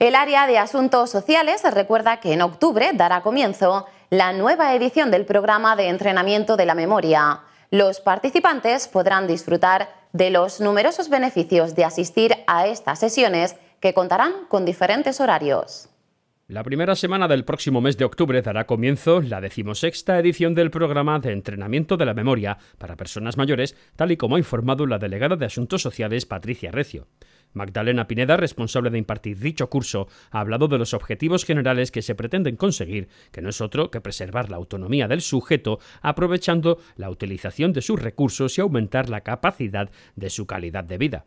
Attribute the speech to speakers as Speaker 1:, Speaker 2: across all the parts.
Speaker 1: El área de asuntos sociales recuerda que en octubre dará comienzo la nueva edición del programa de entrenamiento de la memoria. Los participantes podrán disfrutar de los numerosos beneficios de asistir a estas sesiones que contarán con diferentes horarios.
Speaker 2: La primera semana del próximo mes de octubre dará comienzo la decimosexta edición del programa de entrenamiento de la memoria para personas mayores, tal y como ha informado la delegada de Asuntos Sociales, Patricia Recio. Magdalena Pineda, responsable de impartir dicho curso, ha hablado de los objetivos generales que se pretenden conseguir, que no es otro que preservar la autonomía del sujeto, aprovechando la utilización de sus recursos y aumentar la capacidad de su calidad de vida.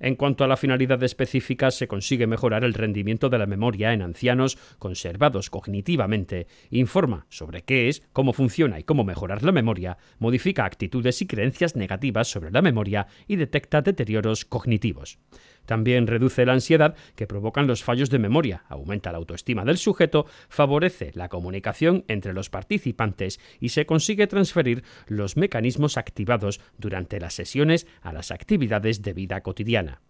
Speaker 2: En cuanto a la finalidad específica, se consigue mejorar el rendimiento de la memoria en ancianos conservados cognitivamente, informa sobre qué es, cómo funciona y cómo mejorar la memoria, modifica actitudes y creencias negativas sobre la memoria y detecta deterioros cognitivos. También reduce la ansiedad que provocan los fallos de memoria, aumenta la autoestima del sujeto, favorece la comunicación entre los participantes y se consigue transferir los mecanismos activados durante las sesiones a las actividades de vida cotidiana.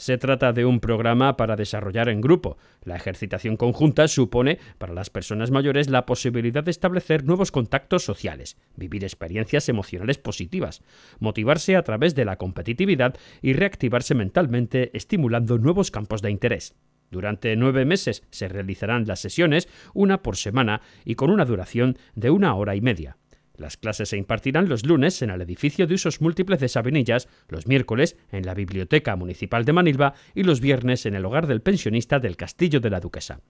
Speaker 2: Se trata de un programa para desarrollar en grupo. La ejercitación conjunta supone para las personas mayores la posibilidad de establecer nuevos contactos sociales, vivir experiencias emocionales positivas, motivarse a través de la competitividad y reactivarse mentalmente estimulando nuevos campos de interés. Durante nueve meses se realizarán las sesiones, una por semana y con una duración de una hora y media. Las clases se impartirán los lunes en el edificio de usos múltiples de Sabinillas, los miércoles en la Biblioteca Municipal de Manilva y los viernes en el hogar del pensionista del Castillo de la Duquesa.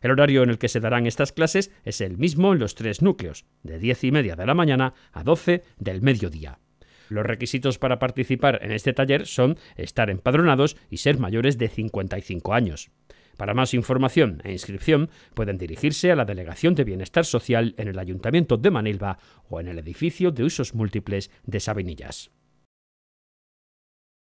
Speaker 2: El horario en el que se darán estas clases es el mismo en los tres núcleos, de 10 y media de la mañana a 12 del mediodía. Los requisitos para participar en este taller son estar empadronados y ser mayores de 55 años. Para más información e inscripción pueden dirigirse a la Delegación de Bienestar Social en el Ayuntamiento de Manilva o en el edificio de usos múltiples de Sabinillas.